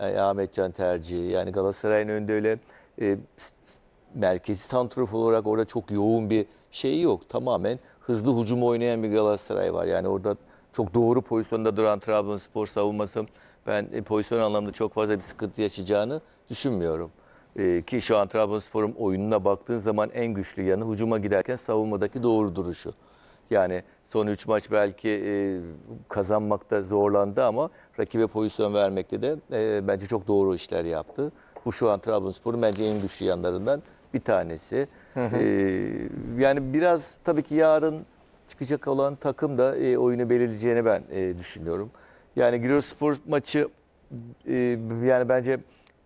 Yani e, Ahmet tercihi. Yani Galatasaray'ın önünde öyle e, merkezi santrof olarak orada çok yoğun bir şey yok. Tamamen hızlı hücum oynayan bir Galatasaray var. Yani orada çok doğru pozisyonda duran Trabzonspor savunması ben e, pozisyon anlamında çok fazla bir sıkıntı yaşayacağını düşünmüyorum. E, ki şu an Trabzonspor'un oyununa baktığın zaman en güçlü yanı hücuma giderken savunmadaki doğru duruşu. Yani son 3 maç belki e, kazanmakta zorlandı ama rakibe pozisyon vermekte de e, bence çok doğru işler yaptı. Bu şu an Trabzonspor'un bence en güçlü yanlarından bir tanesi. E, yani biraz tabii ki yarın çıkacak olan takım da e, oyunu belirleyeceğini ben e, düşünüyorum. Yani Giresunspor maçı e, yani bence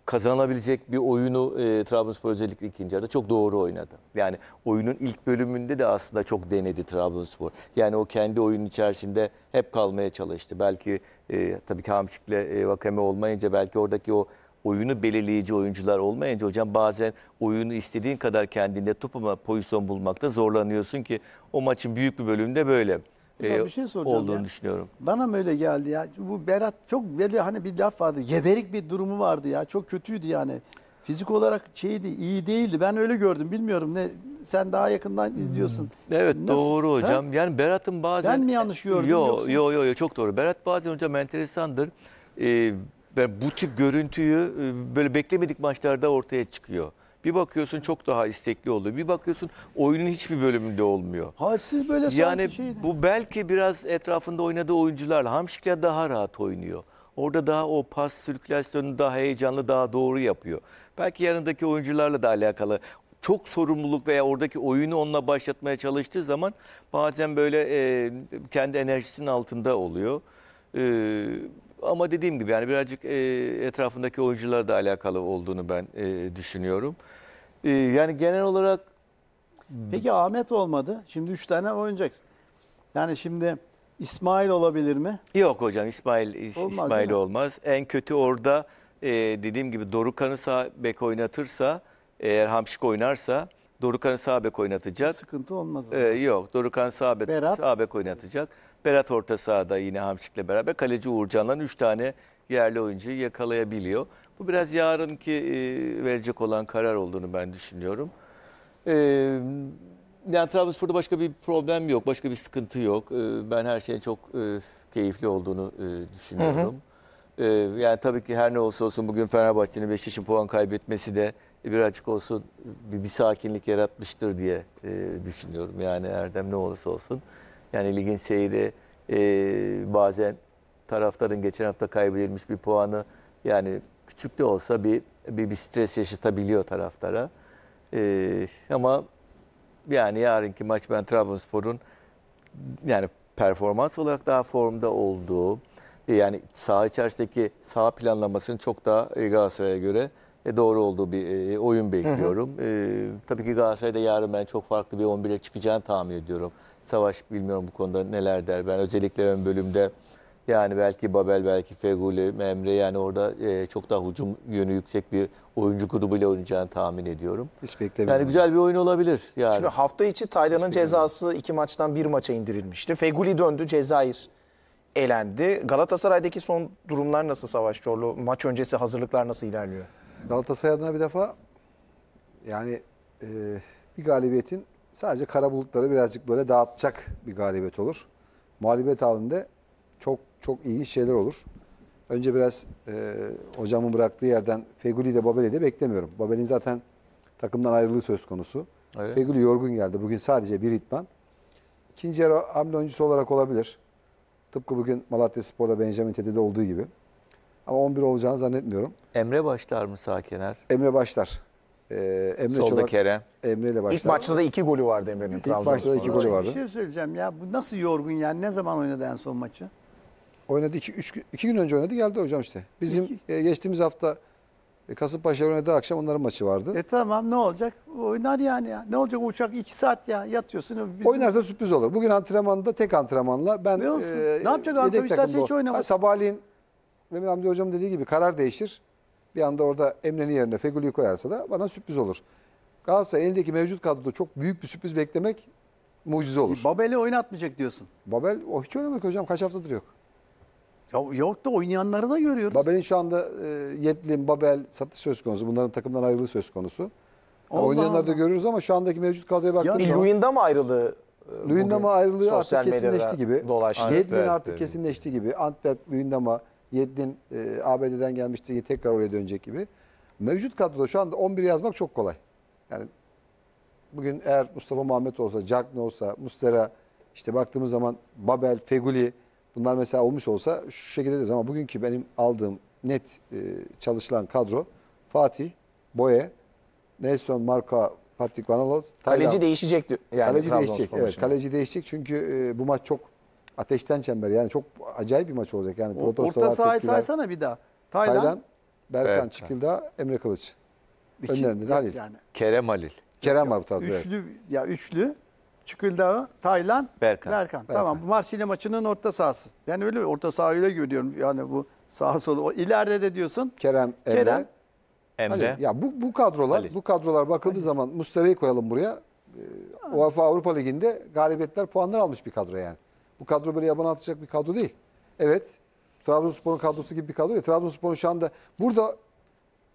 kazanabilecek bir oyunu e, Trabzonspor özellikle ikinci yarıda çok doğru oynadı. Yani oyunun ilk bölümünde de aslında çok denedi Trabzonspor. Yani o kendi oyunun içerisinde hep kalmaya çalıştı. Belki e, tabii ki Hamşik'le e, Vakame olmayınca belki oradaki o oyunu belirleyici oyuncular olmayınca hocam bazen oyunu istediğin kadar kendinde topu pozisyon bulmakta zorlanıyorsun ki o maçın büyük bir bölümünde böyle. Ee, bir şey soracağım olduğunu ya. düşünüyorum. Bana mı öyle geldi ya? Bu Berat çok böyle hani bir laf vardı. Geberik bir durumu vardı ya. Çok kötüydü yani. Fizik olarak şeydi, iyi değildi. Ben öyle gördüm. Bilmiyorum ne sen daha yakından hmm. izliyorsun. Evet Nasıl- doğru hocam. Ha? Yani Berat'ın bazen... Ben mi yanlış gördüm Yo, yoksa? yo, yo, yo, çok doğru. Berat bazen hocam enteresandır. Ee, ben bu tip görüntüyü e, böyle beklemedik maçlarda ortaya çıkıyor. Bir bakıyorsun çok daha istekli oluyor. Bir bakıyorsun oyunun hiçbir bölümünde olmuyor. Halsiz böyle sanki Yani şey bu belki biraz etrafında oynadığı oyuncularla Hamşik'le daha rahat oynuyor. Orada daha o pas sirkülasyonunu daha heyecanlı, daha doğru yapıyor. Belki yanındaki oyuncularla da alakalı çok sorumluluk veya oradaki oyunu onunla başlatmaya çalıştığı zaman bazen böyle e, kendi enerjisinin altında oluyor. Ama dediğim gibi yani birazcık e, etrafındaki oyuncular da alakalı olduğunu ben e, düşünüyorum. E, yani genel olarak... Peki Ahmet olmadı. Şimdi üç tane oyuncak. Yani şimdi İsmail olabilir mi? Yok hocam İsmail olmaz, İsmail olmaz. En kötü orada e, dediğim gibi Dorukan'ı sağ bek oynatırsa eğer Hamşik oynarsa Dorukan'ı sağ bek oynatacak. Sıkıntı olmaz. Ee, yok Dorukan sağ bek, Berat. sağ bek oynatacak. Berat orta sahada yine Hamşik'le beraber kaleci Uğurcan'dan 3 tane yerli oyuncuyu yakalayabiliyor. Bu biraz yarınki e, verecek olan karar olduğunu ben düşünüyorum. E, yani Trabzonspor'da başka bir problem yok, başka bir sıkıntı yok. E, ben her şeyin çok e, keyifli olduğunu e, düşünüyorum. Hı hı. E, yani tabii ki her ne olsa olsun bugün Fenerbahçe'nin Beşiktaş'ın puan kaybetmesi de birazcık olsun bir, bir sakinlik yaratmıştır diye e, düşünüyorum. Yani Erdem ne olursa olsun. Yani ligin seyri e, bazen taraftarın geçen hafta kaybedilmiş bir puanı yani küçük de olsa bir bir, bir stres yaşatabiliyor taraftara. E, ama yani yarınki maç ben Trabzonspor'un yani performans olarak daha formda olduğu e, yani saha içerisindeki saha planlamasının çok daha e, Galatasaray'a göre e, doğru olduğu bir e, oyun bekliyorum. Hı hı. E, tabii ki Galatasaray'da yarın ben çok farklı bir 11'e çıkacağını tahmin ediyorum. Savaş bilmiyorum bu konuda neler der. Ben özellikle ön bölümde yani belki Babel, belki Feguli, Memre yani orada e, çok daha hücum yönü yüksek bir oyuncu grubuyla oynayacağını tahmin ediyorum. Hiç beklemiyorum. Yani güzel bir oyun olabilir. Yani. Şimdi hafta içi Taylan'ın cezası iki maçtan bir maça indirilmişti. Feguli döndü, Cezayir elendi. Galatasaray'daki son durumlar nasıl Savaş Çorlu? Maç öncesi hazırlıklar nasıl ilerliyor? Galatasaray adına bir defa yani e, bir galibiyetin sadece kara bulutları birazcık böyle dağıtacak bir galibiyet olur. Mağlubiyet halinde çok çok iyi şeyler olur. Önce biraz e, hocamın bıraktığı yerden Feguli de Babel'i de beklemiyorum. Babel'in zaten takımdan ayrılığı söz konusu. Öyle. Feguli yorgun geldi. Bugün sadece bir itman. İkinci yarı hamle oyuncusu olarak olabilir. Tıpkı bugün Malatya Spor'da Benjamin Tete'de olduğu gibi. Ama 11 olacağını zannetmiyorum. Emre başlar mı Sakener? Emre başlar. Ee, Emre Solda Çolak, Kerem. Emre ile başlar. İlk maçta da iki golü vardı Emre'nin. İlk maçta da iki golü vardı. Bir şey söyleyeceğim ya. Bu nasıl yorgun yani? Ne zaman oynadı en son maçı? Oynadı. Iki, üç, iki gün önce oynadı geldi hocam işte. Bizim E, geçtiğimiz hafta e, Kasımpaşa oynadı akşam onların maçı vardı. E tamam ne olacak? Oynar yani ya. Ne olacak uçak iki saat ya yatıyorsun. Bizim... Oynarsa sürpriz olur. Bugün antrenmanda tek antrenmanla ben... Ne olsun? E, ne yapacak? Arkadaşlar hiç oynamaz. Sabahleyin Mehmet Hamdi Hocam dediği gibi karar değişir. Bir anda orada Emre'nin yerine Fegül'ü koyarsa da bana sürpriz olur. Galatasaray elindeki mevcut kadroda çok büyük bir sürpriz beklemek mucize olur. E, Babel'i oynatmayacak diyorsun. Babel o hiç oynamıyor hocam. Kaç haftadır yok. Ya, yok da oynayanları da görüyoruz. Babel'in şu anda e, Yetlin, Babel satış söz konusu. Bunların takımdan ayrılığı söz konusu. Allah oynayanları da görüyoruz ama şu andaki mevcut kadroya baktığımız zaman... Luyin'da mı ayrıldı? Luyendama ayrılığı e, Sosyal artık kesinleşti gibi. Dolaştı. Yedlin artık kesinleşti gibi. Antwerp, Luyendama Yedlin e, ABD'den gelmişti tekrar oraya dönecek gibi. Mevcut kadroda şu anda 11 yazmak çok kolay. Yani bugün eğer Mustafa Muhammed olsa, Jack ne olsa, Mustera işte baktığımız zaman Babel, Feguli bunlar mesela olmuş olsa şu şekilde deriz ama bugünkü benim aldığım net e, çalışılan kadro Fatih, Boye, Nelson, Marka, Patrick Van Kaleci Taylan. Yani kaleci değişecek. Evet, kaleci değişecek çünkü e, bu maç çok Ateşten çember yani çok acayip bir maç olacak. Yani protestolar, Orta sahayı tepkiler. saysana bir daha. Taylan, Taylan Berkan Evet. Çıkılda, Emre Kılıç. iki- Önlerinde de Halil. Yani. Kerem Halil. Kerem var bu tarafta. evet. Üçlü ya üçlü Çıkıldağı, Taylan, Berkan. Berkan. Tamam bu Marsilya maçının orta sahası. Yani öyle Orta sahayı öyle görüyorum. Yani bu sağ solu. O ileride de diyorsun. Kerem, Emre. Kerem, Emre. Ya bu bu kadrolar, Halil. bu kadrolar bakıldığı zaman Mustera'yı koyalım buraya. Ee, UEFA Avrupa Ligi'nde galibiyetler, puanlar almış bir kadro yani. Bu kadro böyle yabana atacak bir kadro değil. Evet. Trabzonspor'un kadrosu gibi bir kadro değil. Trabzonspor'un şu anda burada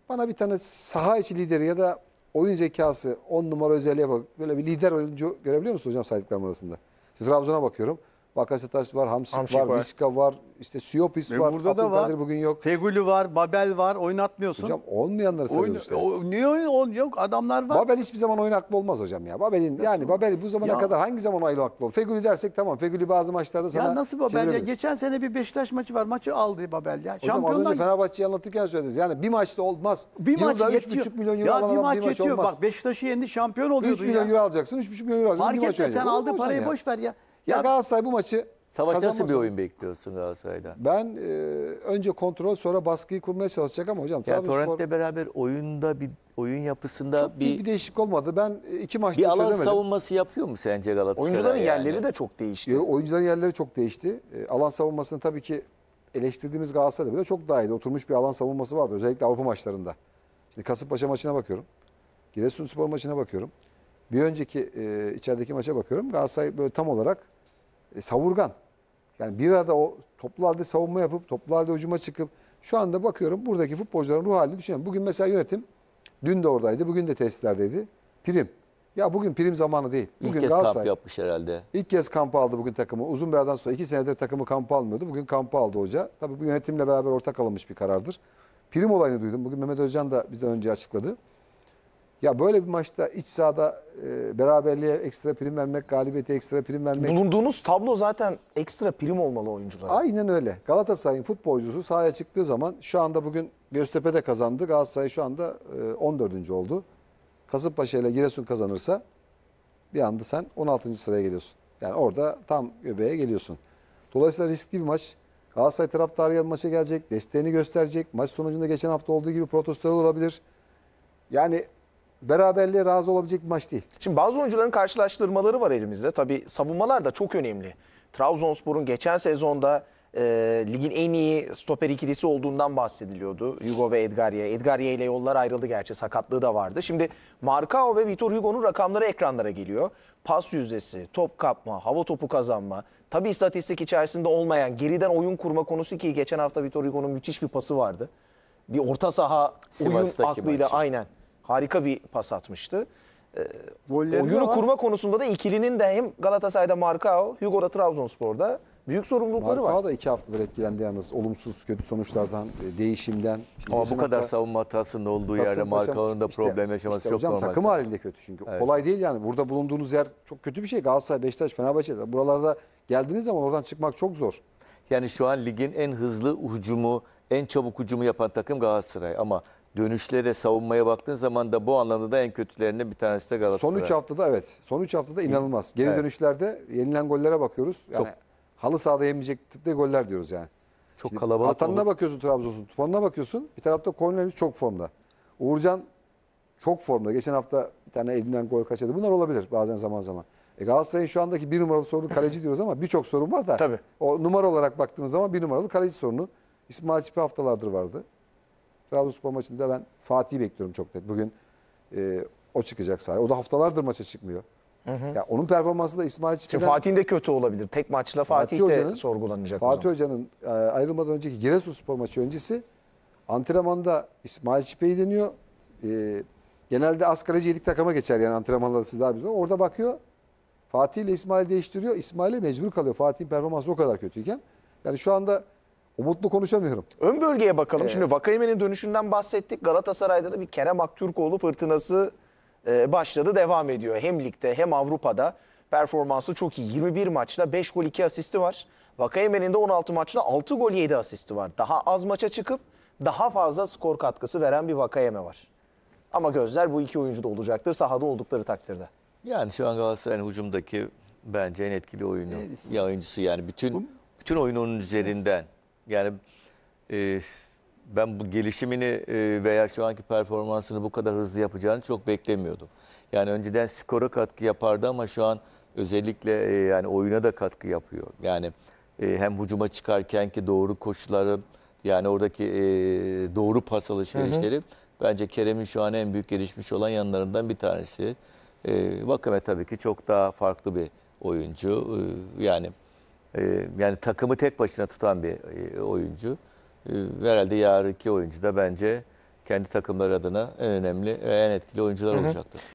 bana bir tane saha içi lideri ya da oyun zekası on numara özelliği bak. Böyle bir lider oyuncu görebiliyor musun hocam saydıklarım arasında? İşte Trabzon'a bakıyorum. Bakasetas var, Hamsik, Hamsik var, var, Viska var, işte Siopis Ve var. Burada da var. bugün yok. Fegülü var, Babel var. Oynatmıyorsun. Hocam olmayanları sayıyoruz. Oyun, o, niye oyun, yok? Adamlar var. Babel hiçbir zaman oyun haklı olmaz hocam ya. Babel'in yani Babel bu zamana ya. kadar hangi zaman oyun haklı olur? Fegülü dersek tamam. Fegülü bazı maçlarda sana Ya nasıl Babel ya? Geçen sene bir Beşiktaş maçı var. Maçı aldı Babel ya. Şampiyonlar... az önce Fenerbahçe'yi anlatırken söylediniz. Yani bir maçta olmaz. Bir Yılda maç yetiyor. 3,5 milyon euro ya, alan bir maç, maç yetiyor. olmaz. Bak Beşiktaş'ı yendi şampiyon oluyordu 3 milyon ya. euro alacaksın. 3,5 milyon euro alacaksın. Fark etme sen aldığı parayı boş ver ya. Ya Galatasaray bu maçı Savaş nasıl bir oyun bekliyorsun Galatasaray'dan? Ben e, önce kontrol sonra baskıyı kurmaya çalışacak ama hocam Ya Trabzonspor Torrent'le beraber oyunda bir oyun yapısında çok bir, bir, bir olmadı. Ben e, iki maçta bir alan savunması yapıyor mu sence Galatasaray? Oyuncuların yani? yerleri de çok değişti. E, oyuncuların yerleri çok değişti. E, alan savunmasını tabii ki eleştirdiğimiz Galatasaray'da bile çok daha iyi. Oturmuş bir alan savunması vardı özellikle Avrupa maçlarında. Şimdi Kasımpaşa maçına bakıyorum. giresun Giresunspor maçına bakıyorum. Bir önceki e, içerideki maça bakıyorum. Galatasaray böyle tam olarak e, savurgan. Yani bir arada o toplu halde savunma yapıp toplu halde hücuma çıkıp şu anda bakıyorum buradaki futbolcuların ruh halini düşünüyorum. Bugün mesela yönetim dün de oradaydı, bugün de testlerdeydi Prim. Ya bugün prim zamanı değil. Bugün ilk kez Galatasaray, kamp yapmış herhalde. İlk kez kamp aldı bugün takımı. Uzun bir aradan sonra iki senedir takımı kamp almıyordu. Bugün kamp aldı hoca. Tabii bu yönetimle beraber ortak alınmış bir karardır. Prim olayını duydum. Bugün Mehmet Özcan da bizden önce açıkladı. Ya böyle bir maçta iç sahada e, beraberliğe ekstra prim vermek, galibiyete ekstra prim vermek. Bulunduğunuz tablo zaten ekstra prim olmalı oyunculara. Aynen öyle. Galatasaray'ın futbolcusu sahaya çıktığı zaman şu anda bugün Göztepe'de kazandı. Galatasaray şu anda e, 14. oldu. Kasımpaşa ile Giresun kazanırsa bir anda sen 16. sıraya geliyorsun. Yani orada tam göbeğe geliyorsun. Dolayısıyla riskli bir maç. Galatasaray taraftarı yarın maça gelecek, desteğini gösterecek. Maç sonucunda geçen hafta olduğu gibi protestolar olabilir. Yani beraberliğe razı olabilecek bir maç değil. Şimdi bazı oyuncuların karşılaştırmaları var elimizde. Tabii savunmalar da çok önemli. Trabzonspor'un geçen sezonda e, ligin en iyi stoper ikilisi olduğundan bahsediliyordu. Hugo ve Edgarye. Edgarye ile yollar ayrıldı gerçi sakatlığı da vardı. Şimdi Marcao ve Vitor Hugo'nun rakamları ekranlara geliyor. Pas yüzdesi, top kapma, hava topu kazanma. Tabii istatistik içerisinde olmayan geriden oyun kurma konusu ki geçen hafta Vitor Hugo'nun müthiş bir pası vardı. Bir orta saha Sivas'taki oyun aklıyla maçı. aynen harika bir pas atmıştı. E, oyunu ama... kurma konusunda da ikilinin de hem Galatasaray'da Marcao, Hugo'da Trabzonspor'da büyük sorumlulukları Marcao var. da iki haftadır etkilendi yalnız. Olumsuz, kötü sonuçlardan, e, değişimden. Ama bu kadar hafta, savunma hatasının olduğu yerde Marcao'nun da işte, problem yaşaması işte, çok hocam, normal. Takım halinde kötü çünkü. Evet. Kolay değil yani. Burada bulunduğunuz yer çok kötü bir şey. Galatasaray, Beşiktaş, Fenerbahçe. Buralarda geldiniz ama oradan çıkmak çok zor. Yani şu an ligin en hızlı hücumu, en çabuk hücumu yapan takım Galatasaray. Ama dönüşlere savunmaya baktığın zaman da bu anlamda da en kötülerinden bir tanesi de Galatasaray. Son 3 haftada evet. Son 3 haftada inanılmaz. Geri evet. dönüşlerde yenilen gollere bakıyoruz. Yani Çok. halı sahada yemeyecek tipte goller diyoruz yani. Çok Şimdi kalabalık. Atanına olur. bakıyorsun Trabzon'un. Tufanına bakıyorsun. Bir tarafta Cornelius çok formda. Uğurcan çok formda. Geçen hafta bir tane elinden gol kaçırdı. Bunlar olabilir bazen zaman zaman. E Galatasaray'ın şu andaki bir numaralı sorunu kaleci diyoruz ama birçok sorun var da. Tabii. O numara olarak baktığımız zaman bir numaralı kaleci sorunu. İsmail Çipi haftalardır vardı. Trabzonspor maçında ben Fatih'i bekliyorum çok net. Bugün e, o çıkacak sahaya. O da haftalardır maça çıkmıyor. Hı hı. Ya onun performansı da İsmail Çiçek'ten... Fatih'in de kötü olabilir. Tek maçla Fatih, Fatih de sorgulanacak Fatih Hoca'nın e, ayrılmadan önceki Giresunspor maçı öncesi antrenmanda İsmail Çiçek'i deniyor. E, genelde az kaleci yedik takama geçer yani antrenmanlarda siz daha bize. Orada bakıyor Fatih ile İsmail değiştiriyor. İsmail'e mecbur kalıyor. Fatih'in performansı o kadar kötüyken. Yani şu anda Umutlu konuşamıyorum. Ön bölgeye bakalım. Ee, Şimdi Vakayeme'nin dönüşünden bahsettik. Galatasaray'da da bir Kerem Aktürkoğlu fırtınası e, başladı, devam ediyor. Hem ligde hem Avrupa'da performansı çok iyi. 21 maçta 5 gol 2 asisti var. Vakayeme'nin de 16 maçta 6 gol 7 asisti var. Daha az maça çıkıp daha fazla skor katkısı veren bir Vakayeme var. Ama gözler bu iki oyuncu da olacaktır sahada oldukları takdirde. Yani şu an Galatasaray'ın hücumdaki bence en etkili oyunu. Ya oyuncusu yani bütün bütün oyun onun üzerinden yani e, ben bu gelişimini e, veya şu anki performansını bu kadar hızlı yapacağını çok beklemiyordum. Yani önceden skora katkı yapardı ama şu an özellikle e, yani oyuna da katkı yapıyor. Yani e, hem hücuma çıkarken ki doğru koşuları yani oradaki e, doğru pas alışverişleri hı hı. bence Kerem'in şu an en büyük gelişmiş olan yanlarından bir tanesi. E, Vakame tabii ki çok daha farklı bir oyuncu. E, yani ee, yani takımı tek başına tutan bir e, oyuncu. E, herhalde yarınki oyuncu da bence kendi takımları adına en önemli, en etkili oyuncular hı hı. olacaktır.